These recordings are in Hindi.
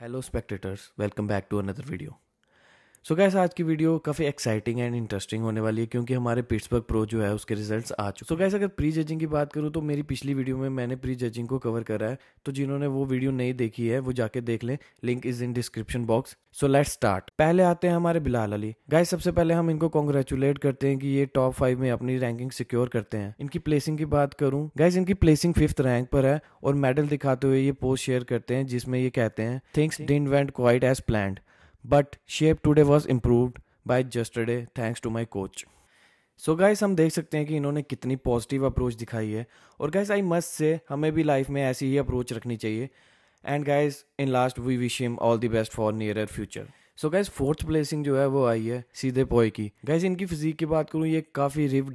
Hello spectators, welcome back to another video. So guys आज की वीडियो काफ़ी एक्साइटिंग एंड इंटरेस्टिंग होने वाली है क्योंकि हमारे पिट्सबर्ग प्रो जो है उसके रिजल्ट्स आ चुके सो गैस अगर प्री जजिंग की बात करूँ तो मेरी पिछली वीडियो में मैंने प्री जजिंग को कवर करा है तो जिन्होंने वो वीडियो नहीं देखी है वो जाके देख लें link is in description box so let start पहले आते हैं हमारे बिलाल अली गाय सबसे पहले हम इनको कॉन्ग्रेचुलेट करते हैं कि ये टॉप फाइव में अपनी रैंकिंग सिक्योर करते हैं इनकी प्लेसिंग की बात करूं गाइस इनकी प्लेसिंग फिफ्थ रैंक पर है और मेडल दिखाते हुए ये पोस्ट शेयर करते हैं जिसमें ये कहते हैं things didn't went quite as planned but shape today was improved by just thanks to my coach so guys हम देख सकते हैं कि इन्होंने कितनी पॉजिटिव अप्रोच दिखाई है और गाइस आई मस्ट से हमें भी लाइफ में ऐसी ही अप्रोच रखनी चाहिए and guys in last we wish him all the best for nearer future so guys fourth placing जो है वो आई है सीधे पोए की गाइस इनकी फिजिक की बात करूँ ये काफ़ी रिप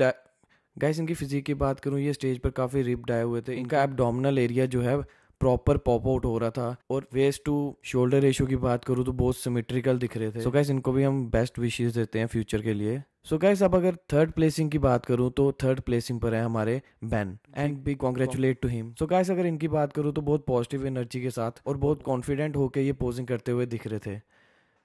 गाइस इनकी फिजिक की बात करूँ ये स्टेज पर काफ़ी रिप आए हुए थे इनका एबडोमिनल एरिया जो है प्रॉपर पॉप आउट हो रहा था और वेस्ट टू शोल्डर रेशो की बात करूँ तो बहुत सिमेट्रिकल दिख रहे थे सो so गैस इनको भी हम बेस्ट विशेष देते हैं फ्यूचर के लिए सो गैस अब अगर थर्ड प्लेसिंग की बात करूँ तो थर्ड प्लेसिंग पर है हमारे Ben and be congratulate to him so guys अगर इनकी बात करूँ तो बहुत पॉजिटिव एनर्जी के साथ और बहुत कॉन्फिडेंट होकर ये पोजिंग करते हुए दिख रहे थे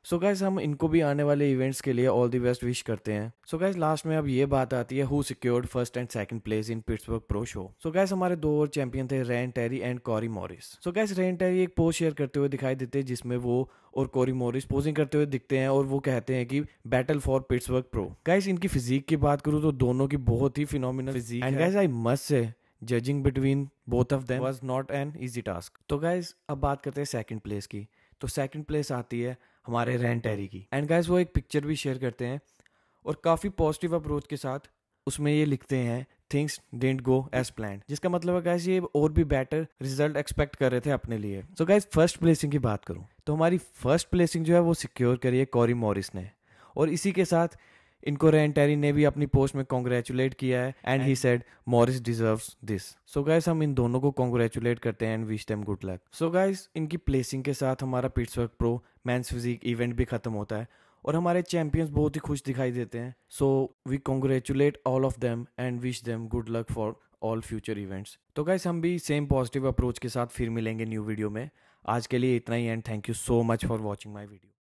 सो so गाइज हम इनको भी आने वाले इवेंट्स के लिए ऑल दी बेस्ट विश करते हैं सो so गाइज लास्ट में अब ये बात आती है who secured first and second place in Pittsburgh Pro show so guys हमारे दो और चैंपियन थे Ryan Terry and Cory Morris so guys Ryan Terry एक पोस्ट शेयर करते हुए दिखाई देते हैं जिसमें वो और कोरी मोरिस पोजिंग करते हुए दिखते हैं और वो कहते हैं कि battle for Pittsburgh Pro guys इनकी फिजिक की बात करूँ तो दोनों की बहुत ही phenomenal physique and guys I must say judging between both of them was not an easy task तो गाइस अब बात करते हैं सेकंड प्लेस की तो सेकंड प्लेस आती है हमारे रैन टेरी की एंड गाइस वो एक पिक्चर भी शेयर करते हैं और काफ़ी पॉजिटिव अप्रोच के साथ उसमें ये लिखते हैं things didn't go as plan जिसका मतलब है गाइस ये और भी बेटर रिजल्ट एक्सपेक्ट कर रहे थे अपने लिए सो गाइस फर्स्ट प्लेसिंग की बात करूँ तो हमारी फर्स्ट प्लेसिंग जो है वो सिक्योर करी है कॉरी मॉरिस ने और इसी के साथ इनको रेन टेरी ने भी अपनी पोस्ट में कॉन्ग्रेचुलेट किया है and he said Morris deserve this so guys हम इन दोनों को कॉन्ग्रेचुलेट करते हैं and wish them good luck so guys इनकी प्लेसिंग के साथ हमारा Pittsburgh Pro men's physique event भी खत्म होता है और हमारे चैंपियंस बहुत ही खुश दिखाई देते हैं so we congratulate all of them and wish them good luck for all future events तो गाइस हम भी सेम पॉजिटिव अप्रोच के साथ फिर मिलेंगे न्यू वीडियो में आज के लिए इतना ही and thank you so much for watching my video